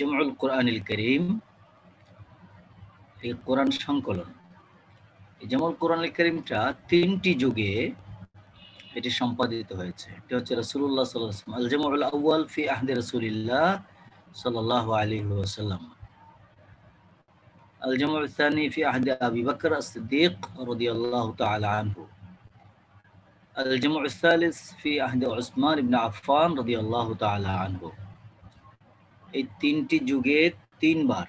জমুল কোরআনিল করিম এই কোরআন সংকলন এই জমুল কোরআনিল করিমটা তিনটি যুগে এটি সম্পাদিত হয়েছে এটি হচ্ছে রসুল্লাহ সাল্লাম আল জমুল আউ্ল ফি আহদে রসুলিল্লাহ সাল্লাহ আলী ওসাল্লাম আল জমুল ফি আহদে আবি বকর সিদ্দিক রদি আল্লাহ তালু الجمع এই তিনটি যুগে তিনবার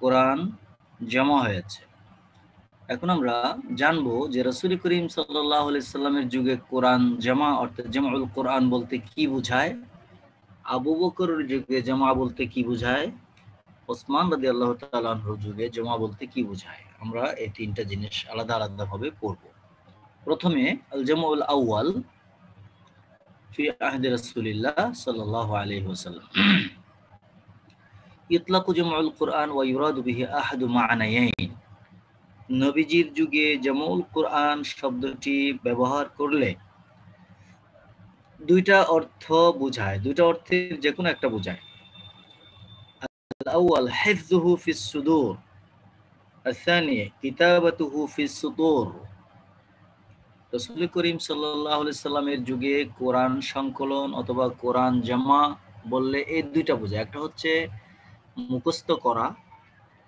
কোরআন জমা হয়েছে এখন আমরা জানবো যে রসুল করিম সাল্লামের যুগে কোরআন জামা অর্থাৎ জমাউল কোরআন বলতে কি বুঝায় আবু বকর যুগে জমা বলতে কি বুঝায় ওসমান রাজি আল্লাহ তালাহর যুগে জমা বলতে কি বুঝায় আমরা এই তিনটা জিনিস আলাদা আলাদাভাবে পড়বো প্রথমে আল জমাউল আউয়াল ইতলাকু জামউল কুরআন ওয়া ইউরাদু বিহি আহাদু মা'নায়াইন নবীজির যুগে জামউল কুরআন শব্দটি ব্যবহার করলে দুইটা অর্থ বোঝায় দুইটা অর্থের যে কোনো একটা বোঝায় الأول ফিস في الصدور রসুল করিম সাল্লামের যুগে কোরআন সংকলন অথবা কোরআন জামা বললে এই দুইটা বোঝায় একটা হচ্ছে মুখস্থ করা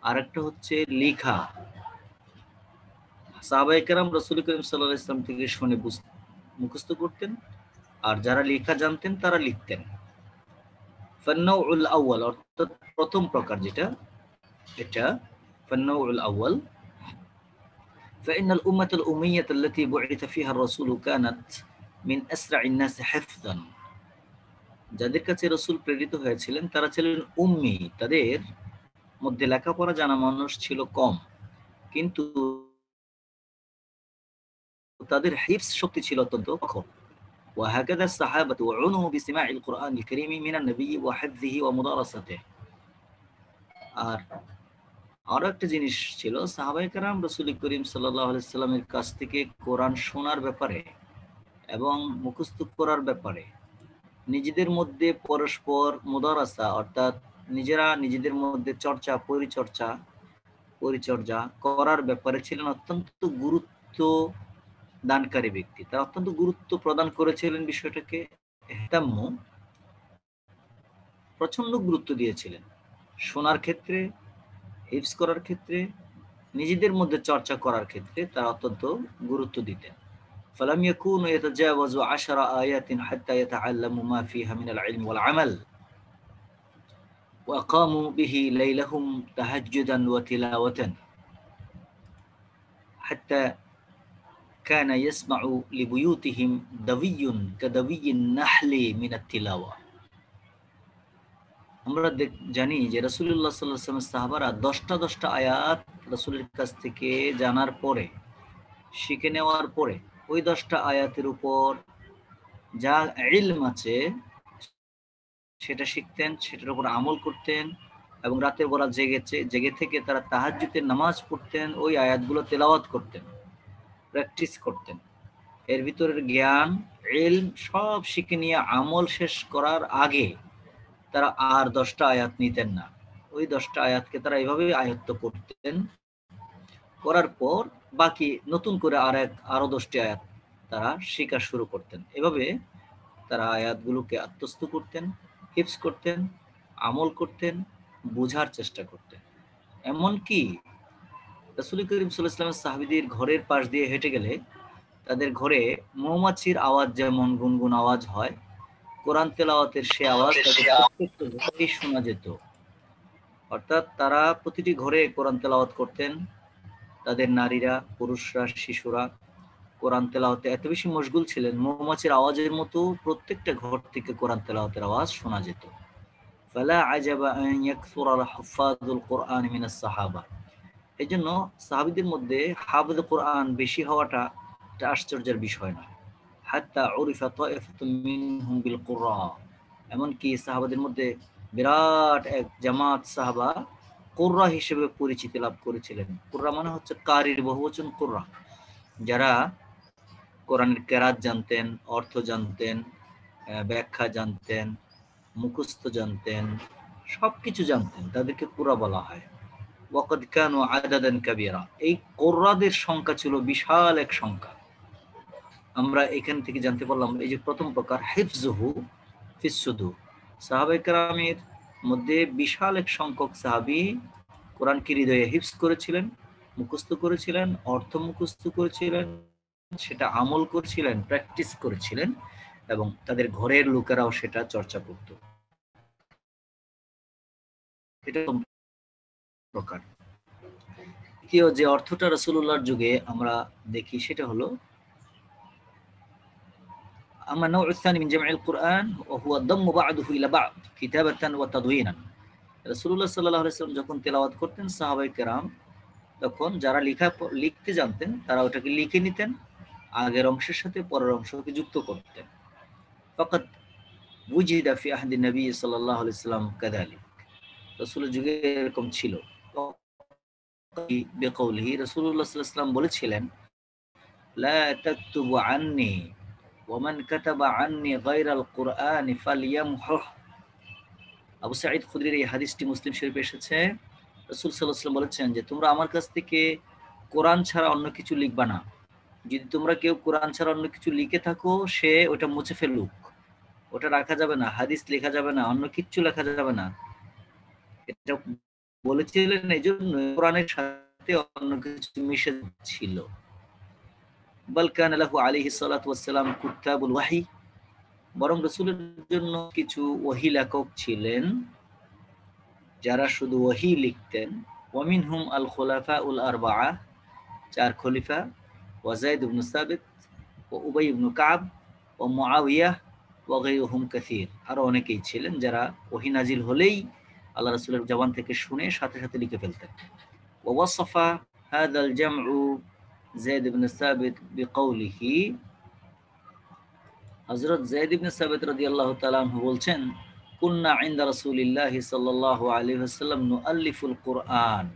আর একটা হচ্ছে লিখা সাহাবাহাম রসুল করিম সাল্লাহ ইসলাম থেকে শুনে মুখস্থ করতেন আর যারা লেখা জানতেন তারা লিখতেন ফন্নাউল আউ্বাল অর্থাৎ প্রথম প্রকার যেটা এটা ফন্নাউল আউ্বাল فإن الأمة الأمية التي بعث فيها الرسول كانت من أسرع الناس حفظا যাদের কাছে রসুল প্রেরিত হয়েছিলেন তারা ছিলেন উম্মি তাদের মধ্যে লেখাপড়া জানা মানুষ ছিল কম কিন্তু তাদের হিফস শক্তি ছিল অত্যন্ত প্রখর وهكذا الصحابة وعنوا بسماع القرآن الكريم من النبي وحفظه ومدارسته আর আরো একটা জিনিস ছিল সাহাবাইকার রসুল করিম সাল্লামের কাছ থেকে কোরআন শোনার ব্যাপারে এবং মুখস্থ করার ব্যাপারে নিজেদের মধ্যে পরস্পর মুদারাসা অর্থাৎ নিজেরা নিজেদের মধ্যে চর্চা পরিচর্চা পরিচর্যা করার ব্যাপারে ছিলেন অত্যন্ত গুরুত্ব দানকারী ব্যক্তি তারা অত্যন্ত গুরুত্ব প্রদান করেছিলেন বিষয়টাকে প্রচন্ড গুরুত্ব দিয়েছিলেন শোনার ক্ষেত্রে হিফস করার ক্ষেত্রে নিজেদের মধ্যে চর্চা করার ক্ষেত্রে তারা অত্যন্ত গুরুত্ব দিতেন فلم يكونوا يتجاوزوا عشر آيات حتى يتعلموا ما فيها من العلم والعمل وقاموا به ليلهم تهجدا وتلاوة حتى كان يسمع لبيوتهم دوي كدوي النحل من التلاوه আমরা জানি যে রসুল্লাহ সাল্লাহ সাহাবারা দশটা দশটা আয়াত রসুলের কাছ থেকে জানার পরে শিখে নেওয়ার পরে ওই দশটা আয়াতের উপর যা ইলম আছে সেটা শিখতেন সেটার উপর আমল করতেন এবং রাতের বেলা জেগেছে জেগে থেকে তারা তাহাজুতে নামাজ পড়তেন ওই আয়াতগুলো তেলাওয়াত করতেন প্র্যাকটিস করতেন এর ভিতরের জ্ঞান এলম সব শিখে নিয়ে আমল শেষ করার আগে তারা আর দশটা আয়াত নিতেন না ওই দশটা আয়াতকে তারা এইভাবে আয়ত্ত করতেন করার পর বাকি নতুন করে আর এক আরো দশটি আয়াত তারা শিকার শুরু করতেন এভাবে তারা আয়াতগুলোকে আত্মস্থ করতেন হিপস করতেন আমল করতেন বোঝার চেষ্টা করতেন এমনকি রসুল করিম ইসলামের সাহাবিদির ঘরের পাশ দিয়ে হেঁটে গেলে তাদের ঘরে মৌমাছির আওয়াজ যেমন গুনগুন আওয়াজ হয় কোরআন তেলাওয়াতের সে আওয়াজ তাদের শোনা যেত অর্থাৎ তারা প্রতিটি ঘরে কোরআন তেলাওয়াত করতেন তাদের নারীরা পুরুষরা শিশুরা কোরআন তেলাওয়াতে এত বেশি মশগুল ছিলেন মৌমাছির আওয়াজের মতো প্রত্যেকটা ঘর থেকে কোরআন তেলাওয়াতের আওয়াজ শোনা যেত ফালা আজাবা হাফাজুল কোরআন মিনাস সাহাবা এই জন্য সাহাবিদের মধ্যে হাফজ কোরআন বেশি হওয়াটা আশ্চর্যের বিষয় নয় বিল এমনকি সাহাবাদের মধ্যে বিরাট এক জামাত সাহাবা কুররা হিসেবে পরিচিতি লাভ করেছিলেন কুররা মানে হচ্ছে কারির বহুবচন কুররা যারা কোরআনের কেরাত জানতেন অর্থ জানতেন ব্যাখ্যা জানতেন মুখস্থ জানতেন সব কিছু জানতেন তাদেরকে কুরা বলা হয় ওয়াকদ কেন আদাদান কাবিরা এই কোররাদের সংখ্যা ছিল বিশাল এক সংখ্যা আমরা এখান থেকে জানতে পারলাম এই যে প্রথম প্রকার হেফজহু ফিসুদু সাহাবেকরামের মধ্যে বিশাল এক সংখ্যক সাহাবি কোরআনকে হৃদয়ে হিফস করেছিলেন মুখস্থ করেছিলেন অর্থ মুখস্থ করেছিলেন সেটা আমল করছিলেন প্র্যাকটিস করেছিলেন এবং তাদের ঘরের লোকেরাও সেটা চর্চা করত এটা প্রকার দ্বিতীয় যে অর্থটা রসুল্লাহর যুগে আমরা দেখি সেটা হলো أما النوع الثاني من جمع القرآن وهو ضم بعضه إلى بعض كتابة وتدوينا رسول الله صلى الله عليه وسلم যখন তেলাওয়াত করতেন সাহাবায়ে কেরাম তখন যারা লেখা লিখতে জানতেন তারা ওটাকে লিখে নিতেন আগের অংশের সাথে পরের অংশকে যুক্ত করতেন ফকত বুজিদা ফি আহদি নবী সাল্লাল্লাহু আলাইহি সাল্লাম কাদালিক রাসূলের যুগে এরকম ছিল বিকৌলিহি রাসূলুল্লাহ সাল্লাল্লাহু আলাইহি বলেছিলেন লা তাকতুবু আন্নী কোরআন আবু সাঈদ এই হাদিসটি মুসলিম এসেছে রসুল সাল্লাহ বলেছেন যে তোমরা আমার কাছ থেকে কোরআন ছাড়া অন্য কিছু লিখবা না যদি তোমরা কেউ কোরআন ছাড়া অন্য কিছু লিখে থাকো সে ওটা মুছে ফেলুক ওটা রাখা যাবে না হাদিস লেখা যাবে না অন্য কিচ্ছু লেখা যাবে না এটা বলেছিলেন এই জন্য কোরআনের সাথে অন্য কিছু মিশে ছিল বালকান আলাহু আলিহি সালাতাম কুত্তাবুল ওয়াহি বরং রসুলের জন্য কিছু ওহি লেখক ছিলেন যারা শুধু ওহি লিখতেন ওয়ামিন হুম আল খোলাফা উল আরবা চার খলিফা ওয়াজাইদ ইবনু সাবিত ও উবাই ইবনু কাব ও মুআবিয়া ওয়াগাইহুম কাসির আরও অনেকেই ছিলেন যারা ওহি নাজিল হলেই আল্লাহ রসুলের জবান থেকে শুনে সাথে সাথে লিখে ফেলতেন ওয়াসফা হাদ আল জামউ زيد بن ثابت بقوله حضرت زيد بن ثابت رضي الله تعالى عنه বলছেন كنا عند رسول الله صلى الله عليه وسلم نؤلف القرآن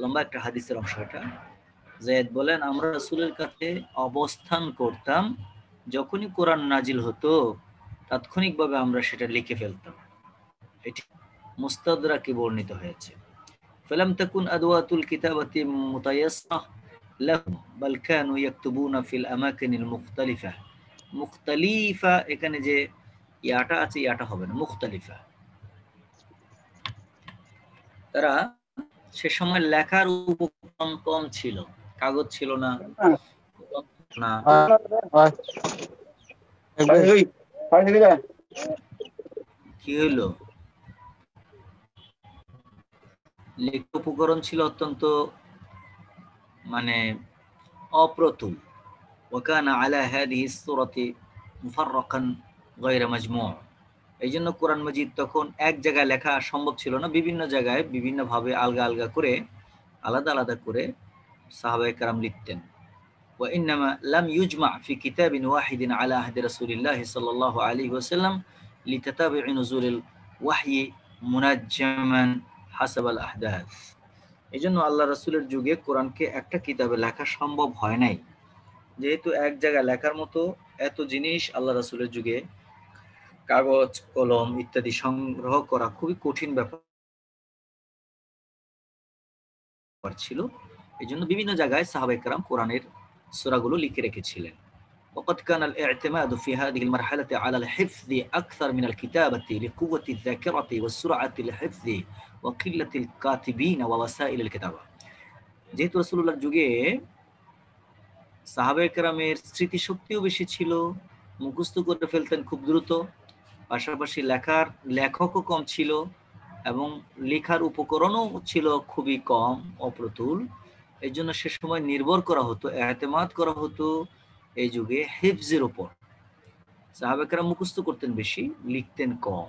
لما একটা হাদিসের অংশ এটা জায়েদ বলেন আমরা রাসূলের কাছে অবস্থান করতাম যখনই কোরআন নাজিল হতো তাৎক্ষণিকভাবে আমরা সেটা লিখে ফেলতাম এটি মুস্তাদরাকে বর্ণিত হয়েছে ফেলাম তাকুন আদওয়াতুল কিতাবাতি মুতায়াসসাহ ইয়াকতুবুনা ফিল আমাকিনিল মুখতালিফা মুখতালিফা এখানে যে ইয়াটা আছে ইয়াটা হবে না মুখতালিফা তারা সে সময় লেখার উপকরণ কম ছিল কাগজ ছিল না কি হলো লেখা উপকরণ ছিল অত্যন্ত মানে অপ্রতুল ওয়াকানা আলা হ্যাদি সুরতে মুফারকান গৈরা মাজমু এই জন্য কোরআন মজিদ তখন এক জায়গায় লেখা সম্ভব ছিল না বিভিন্ন জায়গায় বিভিন্নভাবে আলগা আলগা করে আলাদা আলাদা করে সাহাবাই কারাম লিখতেন وإنما لم يجمع في كتاب واحد على عهد رسول الله صلى الله عليه وسلم لتتابع نزول الوحي منجما حسب الأحداث এই জন্য আল্লাহ রসুলের যুগে কোরআনকে একটা কিতাবে লেখা সম্ভব হয় নাই যেহেতু এক জায়গায় লেখার মতো এত জিনিস আল্লাহ রসুলের যুগে কাগজ কলম ইত্যাদি সংগ্রহ করা খুবই কঠিন ব্যাপার ছিল এই জন্য বিভিন্ন জায়গায় সাহাবেকরাম কোরআনের লিখে রেখেছিলেন وقد كان الاعتماد في هذه المرحلة على الحفظ أكثر من الكتابة لقوة الذاكرة الحفظ ওকিল্লাতিল কাতিবিন ওয়াসা ইল কেতাবা যেহেতু রসুল্লাহর যুগে সাহাবে কেরামের স্মৃতিশক্তিও বেশি ছিল মুখস্থ করে ফেলতেন খুব দ্রুত পাশাপাশি লেখার লেখকও কম ছিল এবং লেখার উপকরণও ছিল খুবই কম অপ্রতুল এই জন্য সে সময় নির্ভর করা হতো এতেমাদ করা হতো এই যুগে হেফজের ওপর সাহাবেকেরা মুখস্থ করতেন বেশি লিখতেন কম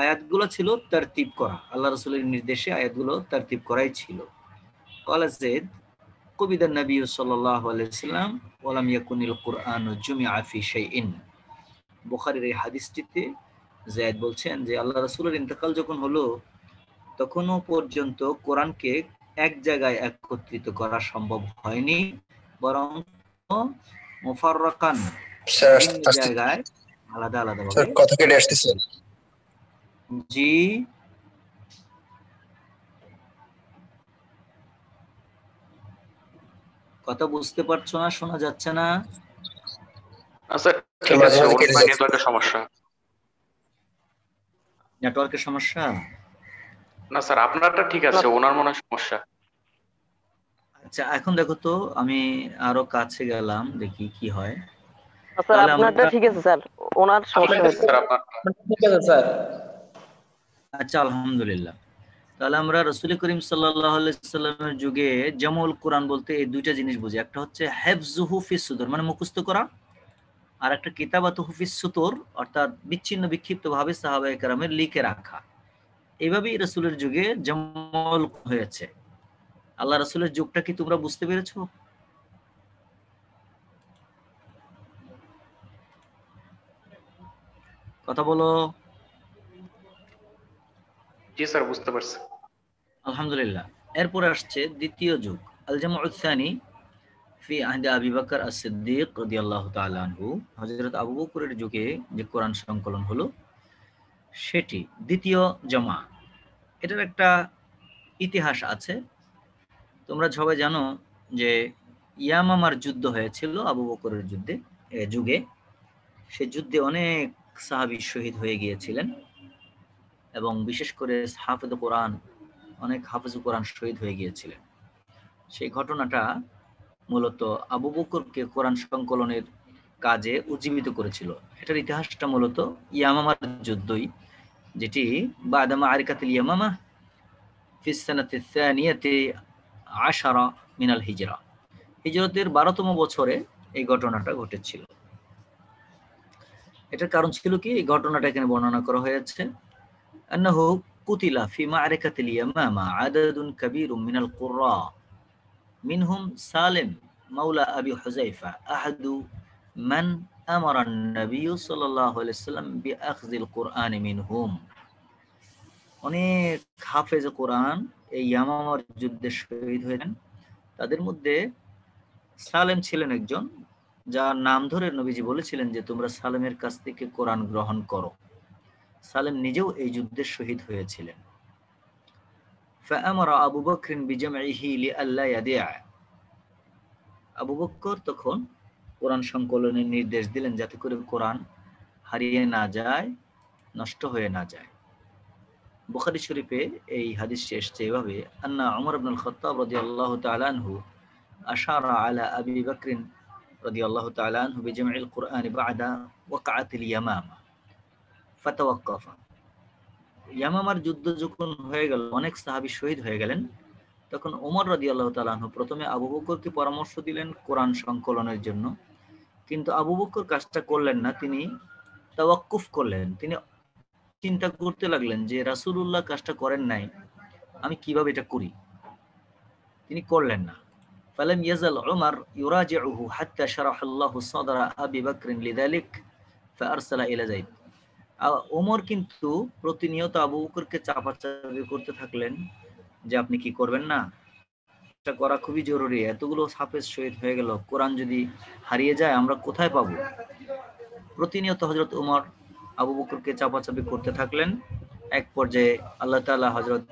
আয়াতগুলো ছিল তারতিব করা আল্লাহ রসুলের নির্দেশে আয়াতগুলো তারতিব করাই ছিল কলাজেদ কবিদার নবী সাল্লাহ আলাইসাল্লাম ওলাম ইয়াকুনিল কোরআন জুমি আফি ইন বুখারির এই হাদিসটিতে জায়দ বলছেন যে আল্লাহ রসুলের ইন্তেকাল যখন হলো তখনও পর্যন্ত কোরআনকে এক জায়গায় একত্রিত করা সম্ভব হয়নি বরং মুফাররাকান জায়গায় আলাদা আলাদা কথা কেটে আসতেছে জি কথা বুঝতে পারছো না শোনা যাচ্ছে না আচ্ছা, সমস্যা নেটওয়ার্কের সমস্যা না স্যার আপনারটা ঠিক আছে ওনার মনে সমস্যা আচ্ছা এখন দেখো তো আমি আরো কাছে গেলাম দেখি কি হয় আপনারটা ঠিক আছে স্যার ওনার সমস্যা স্যার ঠিক আছে স্যার আচ্ছা আলহামদুলিল্লাহ তাহলে আমরা রসুল করিম সাল্লামের যুগে জামুল কোরআন বলতে এই দুইটা জিনিস বুঝি একটা হচ্ছে হেফজু হুফিস সুদর মানে মুখস্ত করা আর একটা কিতাবাত হুফিস সুতর অর্থাৎ বিচ্ছিন্ন বিক্ষিপ্ত ভাবে সাহাবা একরামের লিখে রাখা এইভাবেই রসুলের যুগে জামল হয়েছে আল্লাহ রসুলের যুগটা কি তোমরা বুঝতে পেরেছ কথা বলো জি স্যার বুঝতে পারছি আলহামদুলিল্লাহ এরপর আসছে দ্বিতীয় যুগ আল ফি আহদে আবি বাকর সিদ্দিক রাদিয়াল্লাহু তাআলা আনহু হযরত আবু বকরের যুগে যে কোরআন সংকলন হলো সেটি দ্বিতীয় জামা এটার একটা ইতিহাস আছে তোমরা সবাই জানো যে ইয়ামামার যুদ্ধ হয়েছিল আবু বকরের যুদ্ধে যুগে সে যুদ্ধে অনেক সাহাবি শহীদ হয়ে গিয়েছিলেন এবং বিশেষ করে হাফেজ কোরআন অনেক হাফেজ কোরআন শহীদ হয়ে গিয়েছিলেন সেই ঘটনাটা মূলত আবু বকরকে কোরআন সংকলনের কাজে উজ্জীবিত করেছিল এটার ইতিহাসটা মূলত ইয়ামামার যুদ্ধই যেটি বাদামা আরিকাতিল ইয়ামামা ফিসানাতে সানিয়াতে আশারা মিনাল হিজরা হিজরতের বারোতম বছরে এই ঘটনাটা ঘটেছিল এটার কারণ ছিল কি এই ঘটনাটা এখানে বর্ণনা করা হয়েছে أنه قتل في معركة اليمامة عدد كبير من القراء منهم سالم مولى أبي حذيفة أحد من أمر النبي صلى الله عليه وسلم بأخذ القرآن منهم অনেক হাফেজ কোরআন এই ইয়ামামার যুদ্ধে শহীদ হয়েছেন তাদের মধ্যে সালেম ছিলেন একজন যার নাম ধরে নবীজি বলেছিলেন যে তোমরা সালেমের কাছ থেকে কোরআন গ্রহণ করো সালেম নিজেও এই যুদ্ধে শহীদ হয়েছিলেন فأمر أبو আবু বক্কর তখন কোরআন সংকলনের নির্দেশ দিলেন যাতে করে কোরআন হারিয়ে না যায় নষ্ট হয়ে না যায় বুখারি শরীফে এই হাদিস এসছে এভাবে আন্না ওমর আব্দুল খত্তাব রদি আল্লাহ তালানহু আশারা আলা আবি বকরিন রদি আল্লাহ তালানহু বিজামিল কোরআন বাদা ওয়াকাতিল ইয়ামামা ফাতাওয়াক্কাফা ইয়ামামার যুদ্ধ যখন হয়ে গেল অনেক সাহাবি শহীদ হয়ে গেলেন তখন ওমর রাজি আল্লাহ তালু প্রথমে আবু বকরকে পরামর্শ দিলেন কোরআন সংকলনের জন্য কিন্তু আবু বকর কাজটা করলেন না তিনি তাওয়াক্কুফ করলেন তিনি চিন্তা করতে লাগলেন যে রাসুলুল্লাহ কাজটা করেন নাই আমি কিভাবে এটা করি তিনি করলেন না ফালাম ইয়াজাল ওমর ইউরাজিউহু হাত্তা শারাহাল্লাহু সাদরা আবি বকরিন লিযালিক ফারসালা ইলা যায়দ ওমর কিন্তু প্রতিনিয়ত আবু বকরকে চাপাচাপি করতে থাকলেন যে আপনি কি করবেন না এটা করা খুবই জরুরি এতগুলো সাপের শহীদ হয়ে গেল কোরআন যদি হারিয়ে যায় আমরা কোথায় পাবো প্রতিনিয়ত হজরত উমর আবু বকরকে চাপাচাপি করতে থাকলেন এক পর্যায়ে আল্লাহ তালা হজরত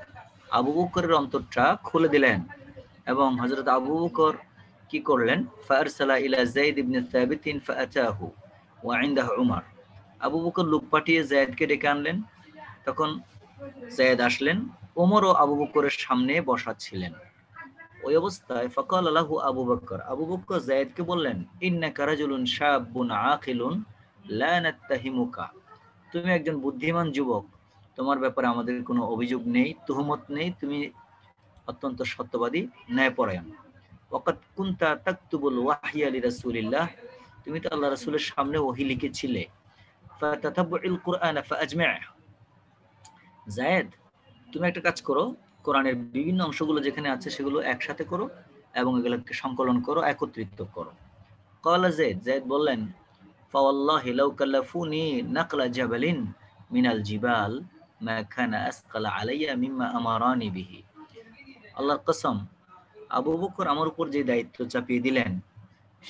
আবু বকরের অন্তরটা খুলে দিলেন এবং হজরত আবু বকর কি করলেন ফায়ার ফারসালা ইলা জাইদ ইবনে সাবিতিন ফাআতাহু ওয়া ইনদাহু উমর আবু বকর লোক পাঠিয়ে জায়দকে ডেকে আনলেন তখন জায়দ আসলেন ওমর ও আবু বকরের সামনে বসা ছিলেন ওই অবস্থায় ফকাল আলাহু আবু বকর আবু বকর জায়দকে বললেন ইন্না কারাজুলুন শাহাবুন আখিলুন লায়নাত্তাহিমুকা তুমি একজন বুদ্ধিমান যুবক তোমার ব্যাপারে আমাদের কোনো অভিযোগ নেই তুহমত নেই তুমি অত্যন্ত সত্যবাদী ন্যায়পরায়ণ ওকাত কুন্তা তাকতুবুল ওয়াহিয়া আলী রাসুলিল্লাহ তুমি তো আল্লাহ রাসুলের সামনে ওহি লিখেছিলে ফাতাতাবুল কুরআন ফাজমি'হ জায়েদ তুমি একটা কাজ করো কোরআনের বিভিন্ন অংশগুলো যেখানে আছে সেগুলো একসাথে করো এবং এগুলোকে সংকলন করো একত্রিত করো কলা জেদ জেদ বললেন ফাওয়াল্লাহি লাউ কাল্লাফুনি নাকলা জাবালিন মিনাল জিবাল মা কানা আসকালা আলাইয়া মিম্মা আমারানি বিহি আল্লাহর কসম আবু বকর আমার উপর যে দায়িত্ব চাপিয়ে দিলেন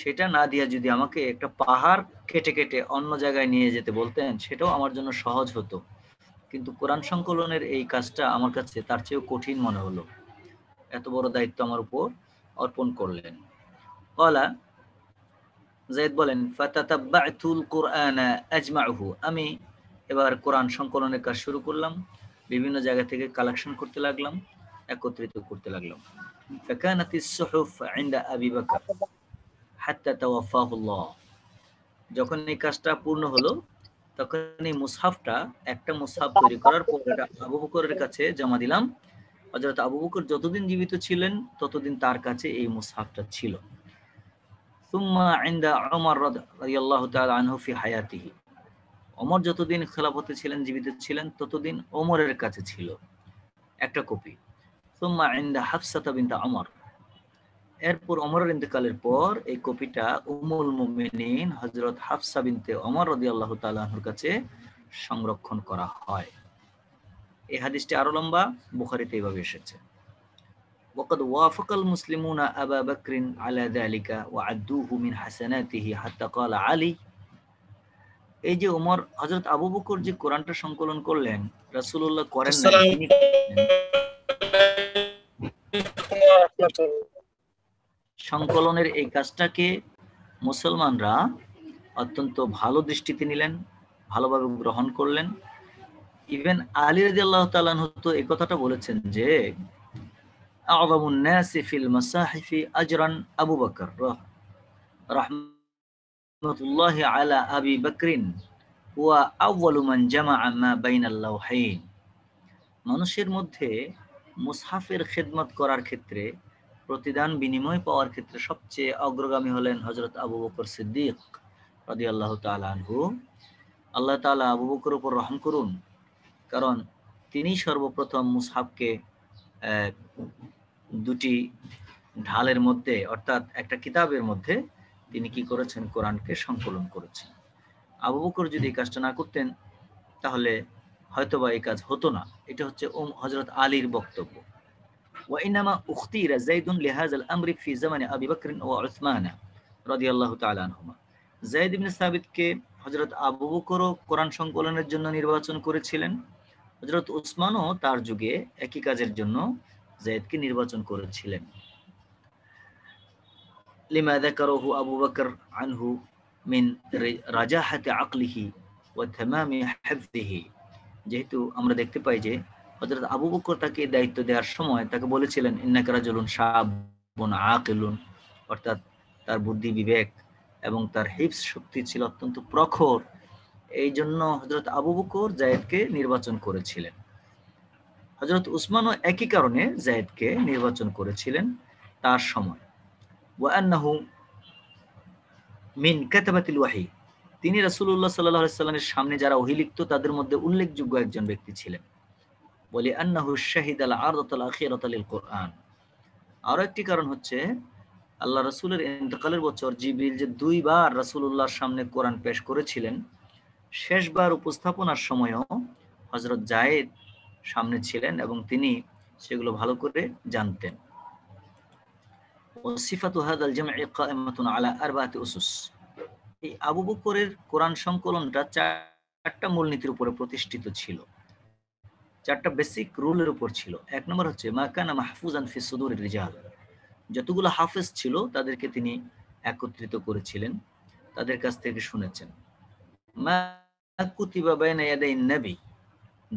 সেটা না দিয়ে যদি আমাকে একটা পাহাড় কেটে কেটে অন্য জায়গায় নিয়ে যেতে বলতেন সেটাও আমার জন্য সহজ হতো কিন্তু কোরআন সংকলনের এই কাজটা আমার কাছে তার চেয়েও কঠিন মনে হলো এত বড় দায়িত্ব আমার উপর অর্পণ করলেন কলা জায়দ বলেন আমি এবার কোরআন সংকলনের কাজ শুরু করলাম বিভিন্ন জায়গা থেকে কালেকশন করতে লাগলাম একত্রিত করতে লাগলাম হাত্তা তাওয়াফাহুল্লাহ যখন এই কাজটা পূর্ণ হলো তখন এই মুসাফটা একটা মুসাফ তৈরি করার পর এটা আবু বকরের কাছে জমা দিলাম হযরত আবু বকর যতদিন জীবিত ছিলেন ততদিন তার কাছে এই মুসাফটা ছিল সুম্মা ইনদা ওমর রাদিয়াল্লাহু তাআলা আনহু ফি হায়াতিহি ওমর যতদিন খেলাফতে ছিলেন জীবিত ছিলেন ততদিন ওমরের কাছে ছিল একটা কপি সুম্মা ইনদা হাফসাতা বিনতা অমর এরপর অমরের ইন্তকালের পর এই কপিটা উমুল মুমিনিন হজরত হাফসা বিনতে অমর রদি আল্লাহ তালাহর কাছে সংরক্ষণ করা হয় এই হাদিসটি আরো লম্বা বুখারিতে এইভাবে এসেছে وقد وافق المسلمون بكر على ذلك وعدوه من حسناته حتى قال علي এই যে ওমর হযরত আবু বকর যে কোরআনটা সংকলন করলেন রাসূলুল্লাহ করেন না সংকলনের এই কাজটাকে মুসলমানরা অত্যন্ত ভালো দৃষ্টিতে নিলেন ভালোভাবে গ্রহণ করলেন ইভেন আলী রাজি আল্লাহ তালান তো এই কথাটা বলেছেন যে ফিল মাসাহিফি আজরান আবু বকর রহমতুল্লাহ আলা আবি বকরিন ওয়া আউ্বালুমান জামা আম্মা বাইন আল্লাহ মানুষের মধ্যে মুসাফের খেদমত করার ক্ষেত্রে প্রতিদান বিনিময় পাওয়ার ক্ষেত্রে সবচেয়ে অগ্রগামী হলেন হজরত আবু বকর সিদ্দিক রাজি আল্লাহ তালু আল্লাহ তালা আবু বকর উপর রহম করুন কারণ তিনি সর্বপ্রথম মুসহাবকে দুটি ঢালের মধ্যে অর্থাৎ একটা কিতাবের মধ্যে তিনি কি করেছেন কোরআনকে সংকলন করেছেন আবু বকর যদি কাজটা না করতেন তাহলে হয়তোবা এই কাজ হতো না এটা হচ্ছে ওম হজরত আলীর বক্তব্য وإنما أختير زيد لهذا الأمر في زمن أبي بكر وعثمان رضي الله تعالى عنهما জাইদ ইবনে সাবিতকে হজরত আবু বকরও কোরআন সংকলনের জন্য নির্বাচন করেছিলেন হজরত উসমানও তার যুগে একই কাজের জন্য জায়েদকে নির্বাচন করেছিলেন লিমা যাকারহু আবু বকর আনহু মিন রাজাহাতি আকলিহি ওয়া তামামি হিফযিহি যেহেতু আমরা দেখতে পাই যে হজরত আবু বকর তাকে দায়িত্ব দেওয়ার সময় তাকে বলেছিলেন ইন্নাকারা জলুন সাবুন আকেলুন অর্থাৎ তার বুদ্ধি বিবেক এবং তার হিপস শক্তি ছিল অত্যন্ত প্রখর এই জন্য হজরত আবু বকর জায়েদকে নির্বাচন করেছিলেন হজরত উসমানও একই কারণে জায়েদকে নির্বাচন করেছিলেন তার সময় ওয়ান্নাহু মিন কেতাবাতিল ওয়াহি তিনি রাসুল্লাহ সাল্লাহ সাল্লামের সামনে যারা অহিলিপ্ত তাদের মধ্যে উল্লেখযোগ্য একজন ব্যক্তি ছিলেন বলি আন্নাহু শাহিদ আল আরদাল আখিরাত আলিল কোরআন আরো একটি কারণ হচ্ছে আল্লাহ রসুলের ইন্তকালের বছর জিবিল যে দুইবার রসুল্লাহর সামনে কোরআন পেশ করেছিলেন শেষবার উপস্থাপনার সময়ও হজরত জায়েদ সামনে ছিলেন এবং তিনি সেগুলো ভালো করে জানতেন আলা উসুস এই আবু বকরের কোরআন সংকলনটা চারটা মূলনীতির উপরে প্রতিষ্ঠিত ছিল চারটা বেসিক রুলের উপর ছিল এক নম্বর হচ্ছে মাকানা মাহফুজ আনফি সুদুর রিজাল যতগুলো হাফেজ ছিল তাদেরকে তিনি একত্রিত করেছিলেন তাদের কাছ থেকে শুনেছেন নবী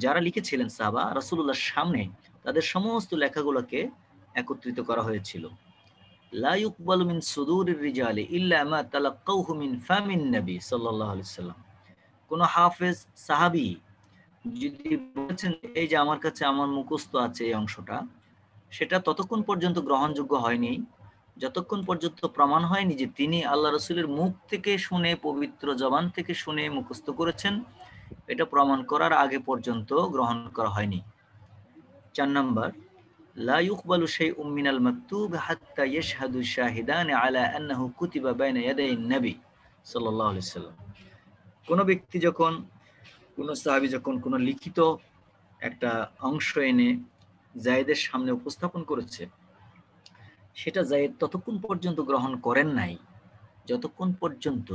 যারা লিখেছিলেন সাবা রাসুল্লাহর সামনে তাদের সমস্ত লেখাগুলোকে একত্রিত করা হয়েছিল লাইকবাল মিন সুদুর রিজালে ইল্লামা তালাক্কাউহু ফামিন নবী সাল্লাল্লাহু সাল্লাম কোনো হাফেজ সাহাবি যদি বলছেন এই যে আমার কাছে আমার মুখস্থ আছে এই অংশটা সেটা ততক্ষণ পর্যন্ত গ্রহণযোগ্য হয়নি যতক্ষণ পর্যন্ত প্রমাণ হয়নি যে তিনি আল্লাহ রসুলের মুখ থেকে শুনে পবিত্র জবান থেকে শুনে মুখস্থ করেছেন এটা প্রমাণ করার আগে পর্যন্ত গ্রহণ করা হয়নি চার নম্বর লাইকবালু সেই উম্মিন আল মাকতুব হাত্তা ইয়াশহাদু শাহিদান আলা আন্নাহু কুতিবা বাইনা ইয়াদাই নবী সাল্লাল্লাহু আলাইহি সাল্লাম কোন ব্যক্তি যখন কোনো সাহাবি যখন কোনো লিখিত একটা অংশ এনে জায়েদের সামনে উপস্থাপন করেছে সেটা জায়েদ ততক্ষণ পর্যন্ত গ্রহণ করেন নাই যতক্ষণ পর্যন্ত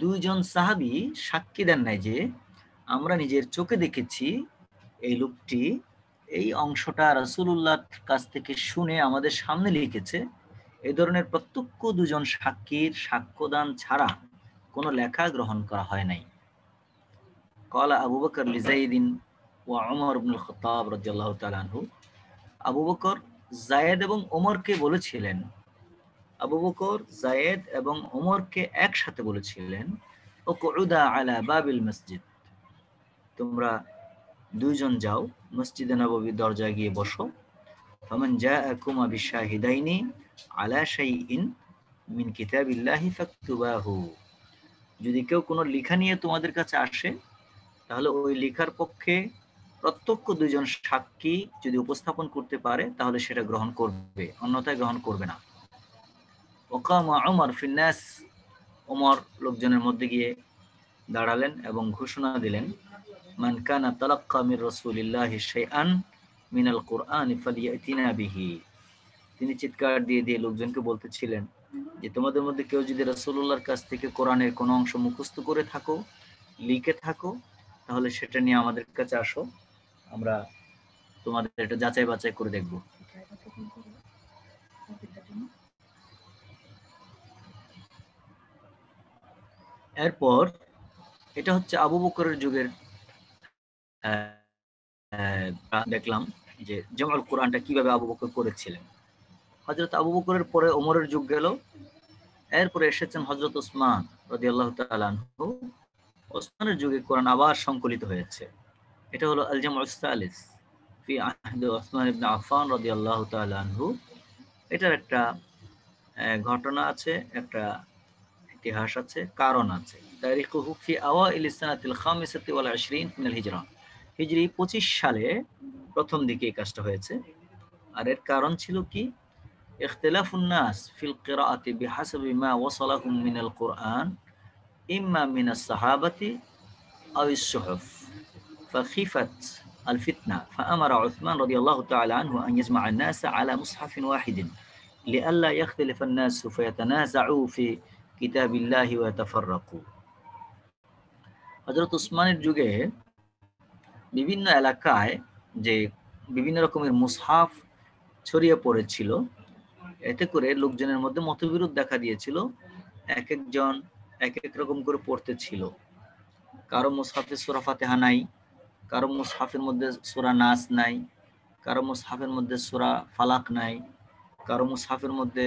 দুইজন সাহাবি সাক্ষী দেন নাই যে আমরা নিজের চোখে দেখেছি এই লোকটি এই অংশটা রাসুলুল্লাহর কাছ থেকে শুনে আমাদের সামনে লিখেছে এ ধরনের প্রত্যক্ষ দুজন সাক্ষীর সাক্ষ্যদান ছাড়া কোনো লেখা গ্রহণ করা হয় নাই কলা আবু বকর লিজাইদিন ওয়া অমর ইবনুল খতাব রাজিয়াল্লাহু তাআলা আনহু আবু বকর জায়েদ এবং ওমরকে বলেছিলেন আবু বকর জায়েদ এবং ওমরকে একসাথে বলেছিলেন ও কুউদা আলা বাবিল মসজিদ তোমরা দুইজন যাও মসজিদে নববী দরজায় গিয়ে বসো ফমান জাআকুমা বিশাহিদাইনি আলা শাইইন মিন কিতাবিল্লাহি ফাকতুবাহু যদি কেউ কোনো লেখা নিয়ে তোমাদের কাছে আসে তাহলে ওই লেখার পক্ষে প্রত্যক্ষ দুইজন সাক্ষী যদি উপস্থাপন করতে পারে তাহলে সেটা গ্রহণ করবে অন্যথায় গ্রহণ করবে না ওকামা ওমর ফিন্নাস ওমর লোকজনের মধ্যে গিয়ে দাঁড়ালেন এবং ঘোষণা দিলেন মানকানা তালাক্কা মির রসুলিল্লাহ শাইআন মিনাল কোরআন ফালিয়াতিনা বিহি তিনি চিৎকার দিয়ে দিয়ে লোকজনকে বলতেছিলেন যে তোমাদের মধ্যে কেউ যদি রসুল্লাহর কাছ থেকে কোরআনের কোনো অংশ মুখস্থ করে থাকো লিখে থাকো তাহলে সেটা নিয়ে আমাদের কাছে আসো আমরা তোমাদের এটা যাচাই বাছাই করে দেখব এরপর এটা হচ্ছে আবু বকরের যুগের দেখলাম যে জমাল কোরআনটা কিভাবে আবু বকর করেছিলেন হজরত আবু বকরের পরে ওমরের যুগ গেল এরপরে এসেছেন হজরত ওসমান রদি আল্লাহ তালু ওসমানের যুগে কোরআন আবার সংকলিত হয়েছে এটা হলো আলজাম ইসালিস ফি আহদ ওসমান ইবনে আফান রাদিয়াল্লাহু তাআলা আনহু এটার একটা ঘটনা আছে একটা ইতিহাস আছে কারণ আছে তারিখুহু ফি আওয়াইল খামিসাতি ওয়াল মিনাল হিজরা হিজরি 25 সালে প্রথম দিকে এই কাজটা হয়েছে আর এর কারণ ছিল কি ইখতিলাফুন নাস ফিল কিরাআতি বিহাসাবি মা ওয়াসালাহুম মিনাল কুরআন ইম্মা মিনা সাহাবাতি আউ সুহফ فخفت الفتنة فأمر عثمان رضي الله تعالى عنه أن يجمع الناس على مصحف واحد لئلا يختلف الناس فيتنازعوا في كتاب الله ويتفرقوا হজরত উসমানের যুগে বিভিন্ন এলাকায় যে বিভিন্ন রকমের মুসহাফ ছড়িয়ে পড়েছিল এতে করে লোকজনের মধ্যে মতবিরোধ দেখা দিয়েছিল এক একজন এক এক রকম করে পড়তে ছিল কারো মুসাফে সোরা ফাতেহা নাই কারো মুসাফের মধ্যে সোরা নাচ নাই কারো মুসাফের মধ্যে সোরা ফালাক নাই কারো মুসাফের মধ্যে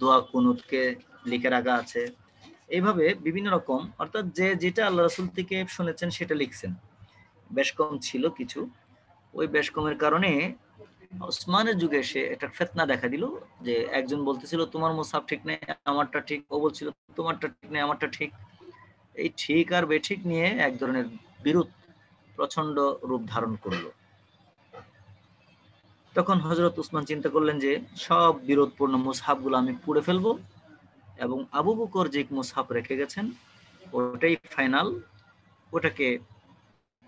দোয়া কুনুদকে লিখে রাখা আছে এইভাবে বিভিন্ন রকম অর্থাৎ যে যেটা আল্লাহ রসুল থেকে শুনেছেন সেটা লিখছেন বেশ কম ছিল কিছু ওই বেশ কমের কারণে ওসমানের যুগে এসে একটা ফেতনা দেখা দিল যে একজন বলতেছিল তোমার মোসাফ ঠিক নেই আমারটা ঠিক ও বলছিল তোমারটা ঠিক নেই আমারটা ঠিক এই ঠিক আর বেঠিক নিয়ে এক ধরনের বিরোধ প্রচন্ড রূপ ধারণ করলো তখন হজরত উসমান চিন্তা করলেন যে সব বিরোধপূর্ণ গুলো আমি পুড়ে ফেলবো এবং আবু বকর যে মুসহাব রেখে গেছেন ওটাই ফাইনাল ওটাকে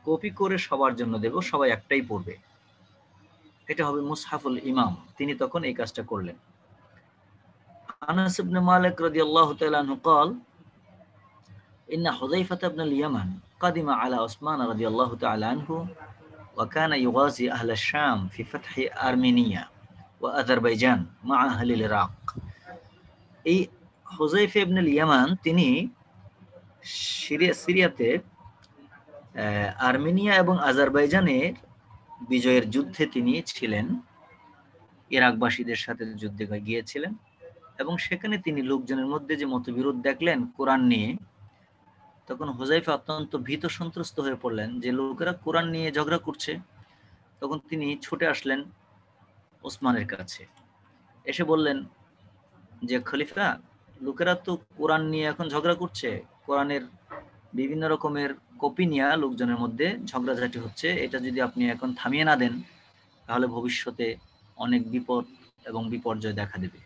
কপি করে সবার জন্য দেব সবাই একটাই পড়বে এটা হবে মুসহাফুল ইমাম তিনি তখন এই কাজটা করলেন আনাস ইবনে মালিক রাদিয়াল্লাহু তাআলা আনহু قال ان حذيفه بن اليمن قدم على عثمان رضي الله تعالى عنه وكان يغازي اهل الشام في فتح ارمينيا واذربيجان مع اهل العراق এই হুজাইফা ইবনে ইয়ামান তিনি সিরিয়াতে আর্মেনিয়া এবং আজারবাইজানের বিজয়ের যুদ্ধে তিনি ছিলেন ইরাকবাসীদের সাথে যুদ্ধে গিয়েছিলেন এবং সেখানে তিনি লোকজনের মধ্যে যে মতবিরোধ দেখলেন কোরআন নিয়ে তখন হোজাইফা অত্যন্ত ভীত সন্ত্রস্ত হয়ে পড়লেন যে লোকেরা কোরআন নিয়ে ঝগড়া করছে তখন তিনি ছুটে আসলেন ওসমানের কাছে এসে বললেন যে খলিফা লোকেরা তো কোরআন নিয়ে এখন ঝগড়া করছে কোরআনের বিভিন্ন রকমের কপি নিয়ে লোকজনের মধ্যে ঝগড়াঝাটি হচ্ছে এটা যদি আপনি এখন থামিয়ে না দেন তাহলে ভবিষ্যতে অনেক বিপদ এবং বিপর্যয় দেখা দেবে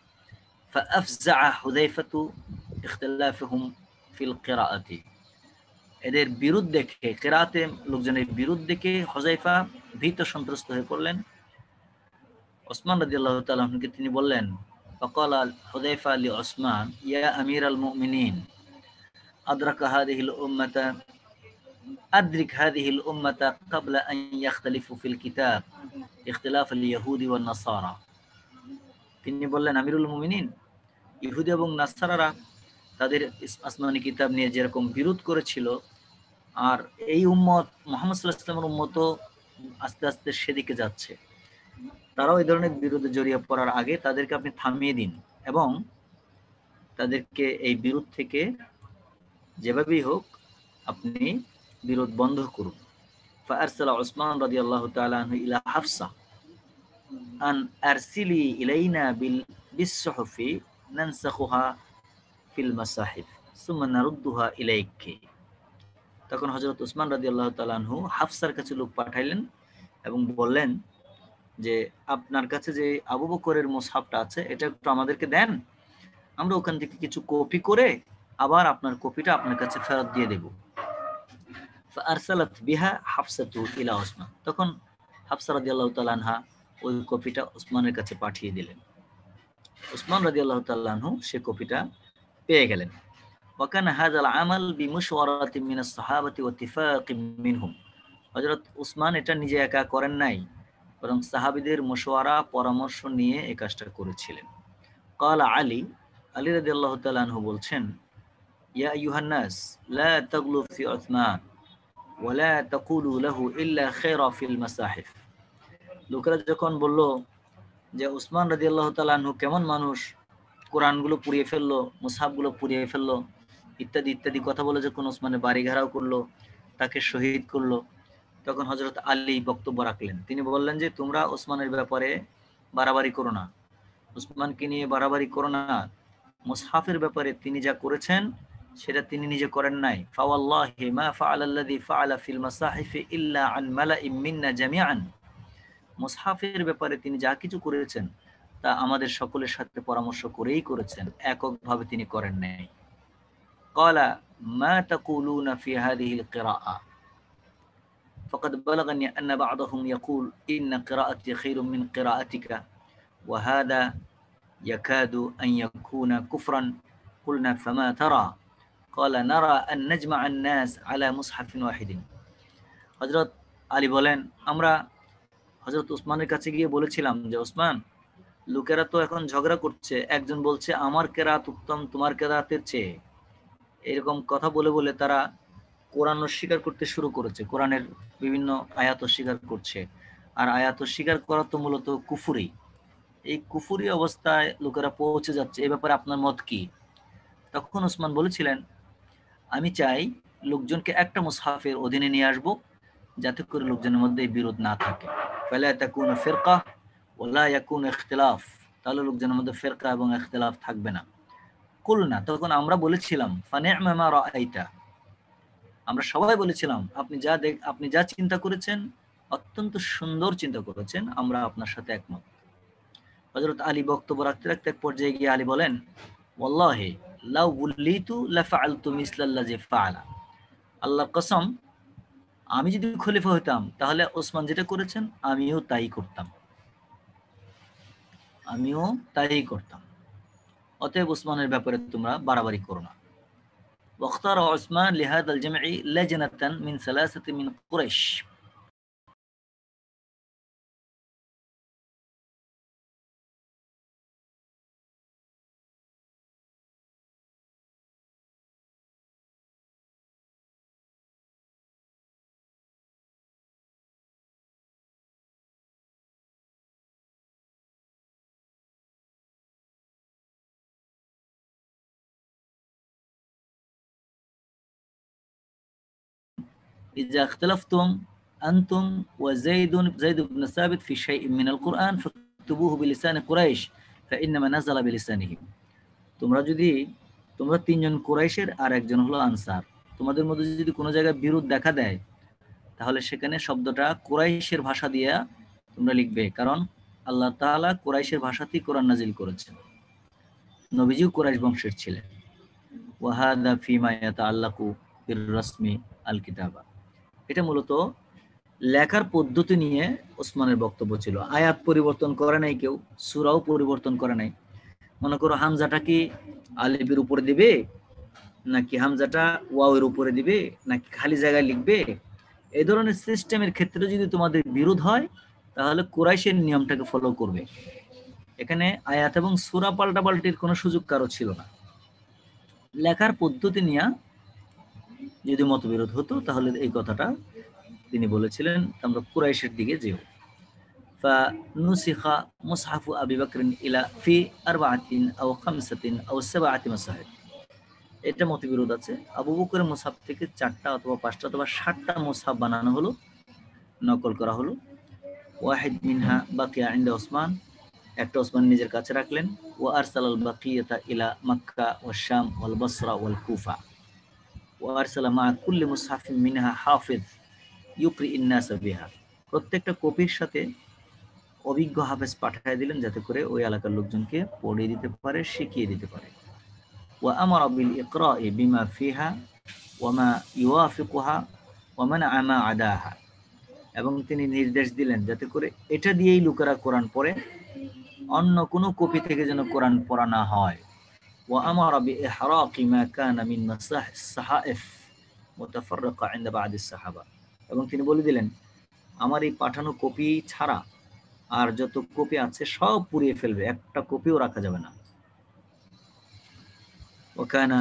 এদের বিরুদ্ধ দেখে কেরাতে লোকজনের বিরুদ্ধ দেখে হজাইফা ভীত সন্ত্রস্ত হয়ে পড়লেন ওসমান রাজিয়াল্লাহ তাল্লাহকে তিনি বললেন فقال حذيفة لعثمان يا أمير المؤمنين أدرك هذه الأمة أدرك هذه الأمة قبل أن يختلفوا في الكتاب اختلاف اليهود والنصارى তিনি বললেন আমিরুল মুমিনিন ইহুদি এবং নাসারারা তাদের আসমানি কিতাব নিয়ে যেরকম বিরোধ করেছিল আর এই উম্মত মোহাম্মদ ইসলামের উম্মত আস্তে আস্তে সেদিকে যাচ্ছে তারাও এই ধরনের বিরোধে জড়িয়ে পড়ার আগে তাদেরকে আপনি থামিয়ে দিন এবং তাদেরকে এই বিরোধ থেকে যেভাবেই হোক আপনি বিরোধ বন্ধ করুন ফারসালা ওসমান রাজি আল্লাহ তালু ইলা হাফসা আন আরসিলি ইলাইনা বিল বিশ্বহফি নানসাখুহা ফিল মাসাহিব সুম্মা নারুদ্দুহা ইলাইকে তখন হযরত ওসমান রাজি আল্লাহ তালাহু হাফসার কাছে লোক পাঠাইলেন এবং বললেন যে আপনার কাছে যে আবু বকরের মোসাফটা আছে এটা একটু আমাদেরকে দেন আমরা ওখান থেকে কিছু কপি করে আবার আপনার কপিটা আপনার কাছে ফেরত দিয়ে দেবো আরসালাত বিহা হাফসাতু ইলা ওসমান তখন হাফসা রাজি আল্লাহ তালানহা ওই কপিটা ওসমানের কাছে পাঠিয়ে দিলেন ওসমান রাজি আল্লাহ তাল্লাহু সে কপিটা পেয়ে গেলেন ওয়াকান হাজাল আমাল বি সাহাবাতি ওয়া মিনহুম হযরত উসমান এটা নিজে একা করেন নাই বরং সাহাবীদের মুশওয়ারা পরামর্শ নিয়ে এই কাজটা করেছিলেন قال আলী আলী রাদিয়াল্লাহু তাআলা আনহু বলছেন ইয়া আইয়ুহান নাস লা তাগলু ফি উসমান ওয়ালা তাকুলু লাহু ইল্লা খেরা ফিল মাসাহিফ লোকেরা যখন বলল যে উসমান রাজি আল্লাহ তালু কেমন মানুষ কোরআনগুলো পুড়িয়ে ফেললো মুসাহাবগুলো পুড়িয়ে ফেললো ইত্যাদি ইত্যাদি কথা বলে যখন উসমানের বাড়ি ঘেরাও করলো তাকে শহীদ করলো তখন হজরত আলী বক্তব্য রাখলেন তিনি বললেন যে তোমরা ওসমানের ব্যাপারে বাড়াবাড়ি করো না উসমানকে নিয়ে বাড়াবাড়ি করো না মুসহাফের ব্যাপারে তিনি যা করেছেন সেটা তিনি নিজে করেন নাই ফাওয়াল্লাহি মা ফাআলাল্লাযী ফাআলা ফিল মাসাহিফি ইল্লা আন মালাইম মিন্না জামিআন মুসহাফের ব্যাপারে তিনি যা কিছু করেছেন তা আমাদের সকলের সাথে পরামর্শ করেই করেছেন এককভাবে তিনি করেন নাই ক্বালা মা তাকুলুনা ফি হাযিহিল ক্বিরাআ فقد بلغني أن بعضهم يقول إن قراءتي خير من قراءتك وهذا يكاد أن يكون كفرا قلنا فما ترى কলা নারা আন্নাজমা আন্নাস আলা মুসহাফিন ওয়াহিদিন হযরত আলী বলেন আমরা হযরত উসমানের কাছে গিয়ে বলেছিলাম যে উসমান লোকেরা তো এখন ঝগড়া করছে একজন বলছে আমার কেরাত উত্তম তোমার কেরাতের চেয়ে এরকম কথা বলে বলে তারা কোরআন অস্বীকার করতে শুরু করেছে কোরআনের বিভিন্ন আয়াত অস্বীকার করছে আর আয়াত অস্বীকার করা তো মূলত কুফুরি এই কুফুরি অবস্থায় লোকেরা পৌঁছে যাচ্ছে এ ব্যাপারে আপনার মত কি তখন উসমান বলেছিলেন আমি চাই লোকজনকে একটা মুসাফের অধীনে নিয়ে আসবো যাতে করে লোকজনের মধ্যে বিরোধ না থাকে ফেলা এটা কোনো ফেরকা ওলা কোন এখতলাফ তাহলে লোকজনের মধ্যে ফেরকা এবং এখতলাফ থাকবে না কুল না তখন আমরা বলেছিলাম ফানে আইতা আমরা সবাই বলেছিলাম আপনি যা দেখ আপনি যা চিন্তা করেছেন অত্যন্ত সুন্দর চিন্তা করেছেন আমরা আপনার সাথে একমত হজরত আলী বক্তব্য রাখতে রাখতে এক পর্যায়ে গিয়ে আলী বলেন ওল্লাহে লাউ আল্লাহর কসম আমি যদি খলিফা হইতাম তাহলে ওসমান যেটা করেছেন আমিও তাই করতাম আমিও তাই করতাম অতএব ওসমানের ব্যাপারে তোমরা বাড়াবাড়ি করো না واختار عثمان لهذا الجمع لجنة من ثلاثة من قريش إذا اختلفتم أنتم وزيد زيد بن ثابت في شيء من القرآن فاكتبوه بلسان قريش فإنما نزل بلسانه তোমরা যদি তোমরা তিনজন কুরাইশের আর একজন হলো আনসার তোমাদের মধ্যে যদি কোনো জায়গায় বিরোধ দেখা দেয় তাহলে সেখানে শব্দটা কুরাইশের ভাষা দিয়া তোমরা লিখবে কারণ আল্লাহ তাআলা কুরাইশের ভাষাতেই কোরআন নাজিল করেছেন নবীজিও কুরাইশ বংশের ছিলেন ওয়াহাদা ফিমা ইয়াতাআল্লাকু বির রাসমি আল কিতাবা এটা মূলত লেখার পদ্ধতি নিয়ে ওসমানের বক্তব্য ছিল আয়াত পরিবর্তন করে নাই কেউ সুরাও পরিবর্তন করে নাই মনে করো হামজাটা কি আলিবির উপরে দিবে নাকি হামজাটা এর উপরে দিবে নাকি খালি জায়গায় লিখবে এই ধরনের সিস্টেমের ক্ষেত্রে যদি তোমাদের বিরোধ হয় তাহলে কোরাইশের নিয়মটাকে ফলো করবে এখানে আয়াত এবং সুরা পাল্টাপাল্টির কোনো সুযোগ কারো ছিল না লেখার পদ্ধতি নিয়ে যদি মতবিরোধ হতো তাহলে এই কথাটা তিনি বলেছিলেন তোমরা কুরাইশের দিকে যেও فنسخ مصحف أبي بكر إلى في أربعة أو خمسة সেবা আতিমা সাহেব এটা মতবিরোধ আছে আবু বকরের মুসাফ থেকে চারটা অথবা পাঁচটা অথবা সাতটা মুসাফ বানানো হলো নকল করা হলো ওয়াহিদ মিনহা বাকি ইন্দা ওসমান একটা ওসমান নিজের কাছে রাখলেন ও আরসাল আল বাকিয়া ইলা মাক্কা ও শাম ওয়াল বসরা ওয়াল কুফা প্রত্যেকটা কপির সাথে অভিজ্ঞ হাফেজ পাঠিয়ে দিলেন যাতে করে ওই এলাকার লোকজনকে পড়িয়ে দিতে পারে শিখিয়ে দিতে পারে ওয়া আমার অবিল ইকরা বিমা ফিহা ওয়ামা ইউয়াফিকুহা ওমান আমা আদাহা এবং তিনি নির্দেশ দিলেন যাতে করে এটা দিয়েই লোকেরা কোরআন পড়ে অন্য কোনো কপি থেকে যেন কোরআন পড়া না হয় وأمر بإحراق ما كان من مصاح الصحائف متفرقة عند بعض الصحابة এবং তিনি বলে দিলেন আমার এই পাঠানো কপি ছাড়া আর যত কপি আছে সব পুড়িয়ে ফেলবে একটা কপিও রাখা যাবে না وكان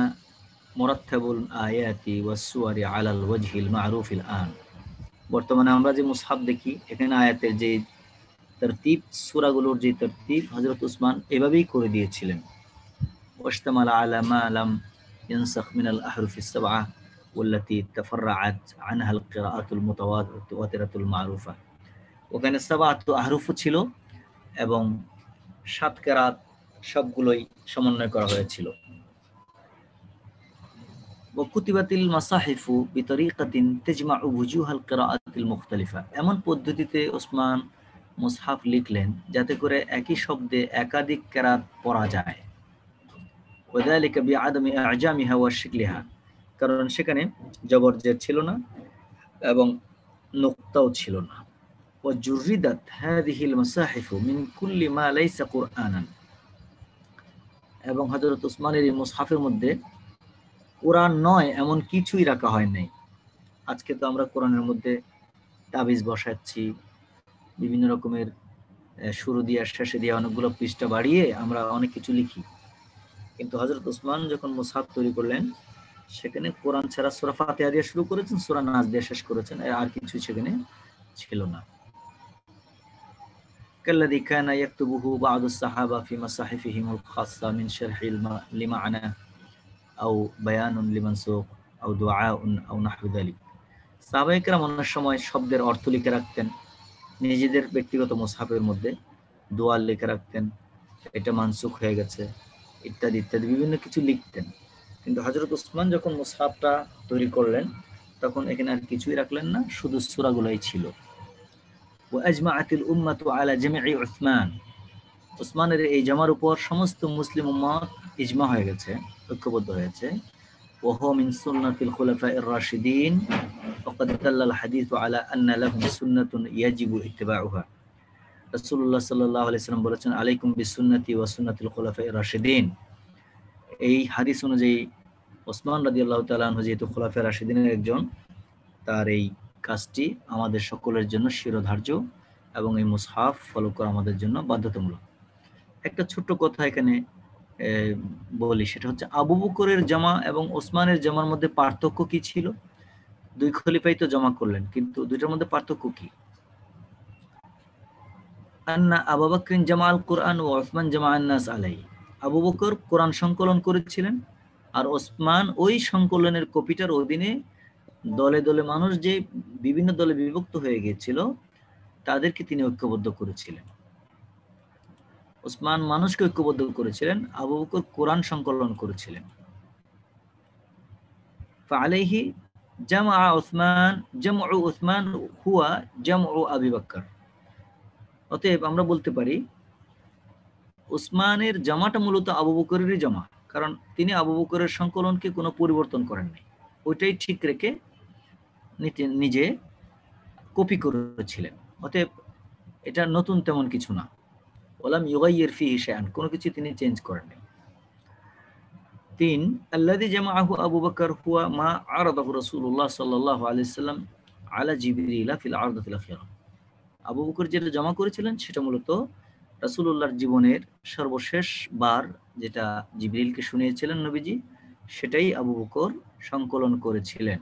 مرتب الآيات والسور على الوجه المعروف আন বর্তমানে আমরা যে মুসহাব দেখি এখানে আয়াতের যে তরতিব সূরাগুলোর যে তার তরতিব হজরত উসমান এভাবেই করে দিয়েছিলেন واشتمل على ما لم ينسخ من الأحرف السبعة والتي تفرعت عنها القراءات المتواترة المعروفة ওখানে সাবাত আহরুফও ছিল এবং সাত কেরাত সবগুলোই সমন্বয় করা হয়েছিল ওকুতিবাতিল মাসাহিফু বিতরিকাতিন তেজমা উজুহাল কেরাতিল মুখতালিফা এমন পদ্ধতিতে ওসমান মুসহাফ লিখলেন যাতে করে একই শব্দে একাধিক কেরাত পড়া যায় ওদালিকা বি আদমি আজামিহা ওয়া শিকলিহা কারণ সেখানে জবরজের ছিল না এবং নোক্তাও ছিল না ও জুরিদাত হাদিহিল মাসাহিফু মিন কুল্লি মা লাইসা কুরআনান এবং হযরত উসমানের এই মুসহাফের মধ্যে কোরআন নয় এমন কিছুই রাখা হয় নাই আজকে তো আমরা কোরআনের মধ্যে তাবিজ বসাচ্ছি বিভিন্ন রকমের শুরু দিয়ে শেষে দিয়ে অনেকগুলো পৃষ্ঠা বাড়িয়ে আমরা অনেক কিছু লিখি কিন্তু হজরত উসমান যখন মুসাদ তৈরি করলেন সেখানে কোরআন ছাড়া সুরা ফাতেহা দিয়ে শুরু করেছেন সুরা নাচ দিয়ে শেষ করেছেন আর কিছু সেখানে ছিল না অন্য সময় শব্দের অর্থ লিখে রাখতেন নিজেদের ব্যক্তিগত মোসাফের মধ্যে দোয়াল লিখে রাখতেন এটা মানসুখ হয়ে গেছে ইত্যাদি ইত্যাদি বিভিন্ন কিছু লিখতেন কিন্তু হজরত উসমান যখন মুসহাবটা তৈরি করলেন তখন এখানে আর কিছুই রাখলেন না শুধু সুরাগুলাই ছিল আলা উসমান উসমানের এই জামার উপর সমস্ত মুসলিম উম্মত ইজমা হয়ে গেছে ঐক্যবদ্ধ হয়েছে وهو من سنة الخلفاء الراشدين وقد دل রসুল্লাহ সাল্লাহ আলাইসাল্লাম বলেছেন আলাইকুম বিসুন্নতি ওয়াসুন্নাতুল খোলাফা রাশিদিন এই হাদিস অনুযায়ী ওসমান রাজি আল্লাহ তালু যেহেতু খোলাফে রাশিদিনের একজন তার এই কাজটি আমাদের সকলের জন্য শিরোধার্য এবং এই মুসহাফ ফলো করা আমাদের জন্য বাধ্যতামূলক একটা ছোট্ট কথা এখানে বলি সেটা হচ্ছে আবু বকরের জামা এবং ওসমানের জামার মধ্যে পার্থক্য কি ছিল দুই খলিফাই তো জমা করলেন কিন্তু দুইটার মধ্যে পার্থক্য কি আন্না আবু জামাল কোরআন ও ওসমান জামা আন্নাস আলাই আবু বকর কোরআন সংকলন করেছিলেন আর ওসমান ওই সংকলনের কপিটার অধীনে দলে দলে মানুষ যে বিভিন্ন দলে বিভক্ত হয়ে গিয়েছিল তাদেরকে তিনি ঐক্যবদ্ধ করেছিলেন ওসমান মানুষকে ঐক্যবদ্ধ করেছিলেন আবু বকর কোরআন সংকলন করেছিলেন আলাইহি জামা ওসমান জামু ওসমান হুয়া জামু আবি বকর অতএব আমরা বলতে পারি উসমানের জামাটা মূলত আবু বকরেরই জামা কারণ তিনি আবু বকরের সংকলনকে কোনো পরিবর্তন করেননি ওইটাই ঠিক রেখে নিজে কপি করেছিলেন অতএব এটা নতুন তেমন কিছু না ওলাম ইউগাইয়ের ফি হিসান কোনো কিছু তিনি চেঞ্জ করেননি তিন আল্লাদি জামা আহু আবু বকর হুয়া মা আর রসুল্লাহ সাল্লাহ সাল্লাম আলা জিবির ফিল আর আবু বকর যেটা জমা করেছিলেন সেটা মূলত রাসুল্লাহর জীবনের সর্বশেষ বার যেটা জিবরিলকে শুনিয়েছিলেন নবীজি সেটাই আবু বকর সংকলন করেছিলেন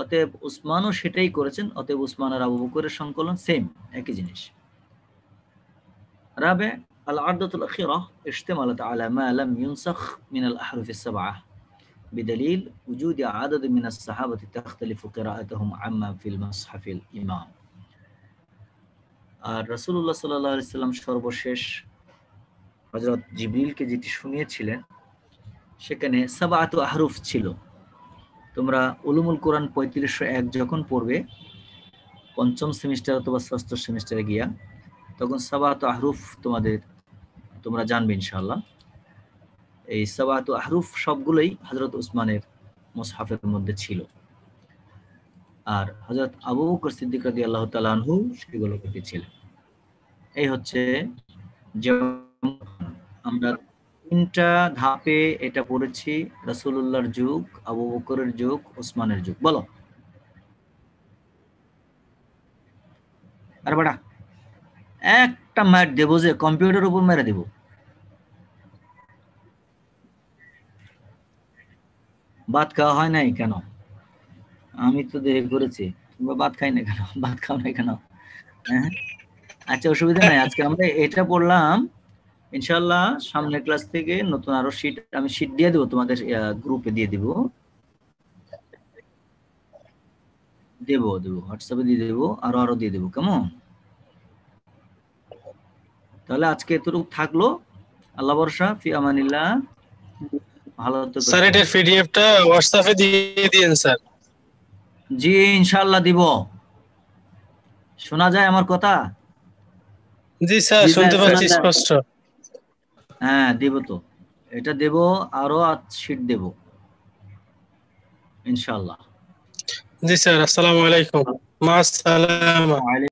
অতএব উসমানও সেটাই করেছেন অতএব উসমান আর আবু বকরের সংকলন সেম একই জিনিস রাবে আল আর্দাতুল আখিরা ইশতেমালাত আলা মা লাম ইউনসাখ মিন আল আহরুফ السبعه بدليل وجود عدد من الصحابه تختلف قراءتهم عما في المصحف ইমাম আর রসুল্লাহ সাল্লাম সর্বশেষ হজরত জিবিলকে যেটি শুনিয়েছিলেন সেখানে সাবাত আহরুফ ছিল তোমরা উলুমুল কোরআন পঁয়ত্রিশশো এক যখন পড়বে পঞ্চম সেমিস্টার অথবা ষষ্ঠ সেমিস্টারে গিয়া তখন সাবাত আহরুফ তোমাদের তোমরা জানবে ইনশাল্লাহ এই সাবাত আহরুফ সবগুলোই হজরত উসমানের মোসহাফের মধ্যে ছিল আর হজরত আবু বকর সিদ্দিক রাজি আল্লাহ তালহু সেগুলো পেতেছিলেন এই হচ্ছে আমরা তিনটা ধাপে এটা পড়েছি রসুল্লাহর যুগ আবু বকরের যুগ ওসমানের যুগ বলো আর বাড়া একটা মার দেব যে কম্পিউটার উপর মেরে দেব বাদ খাওয়া হয় নাই কেন আমি তো দেরি করেছি তোমরা ভাত খাই না কেন ভাত খাও না কেন হ্যাঁ? আচ্ছা অসুবিধা নাই আজকে আমরা এটা পড়লাম ইনশাল্লাহ সামনের ক্লাস থেকে নতুন আরো শীট আমি শীট দিয়ে দেবো তোমাদের গ্রুপে দিয়ে দিব দেবো দেবো হোয়াটসঅ্যাপে দিয়ে দেবো আরো আরো দিয়ে দেবো কেমন তাহলে আজকে এতটুকু থাকলো আল্লাহ বর্ষা ফি আমানিল্লাহ ভালো স্যার এটা পিডিএফটা হোয়াটসঅ্যাপে দিয়ে দিন স্যার জি ইনশাল্লাহ দিব শোনা যায় আমার কথা জি স্যার শুনতে পাচ্ছি স্পষ্ট হ্যাঁ দেব তো এটা দেব আরো শীট দেব ইনশাল্লাহ জি স্যার আসসালামু আলাইকুম মা আসসালামু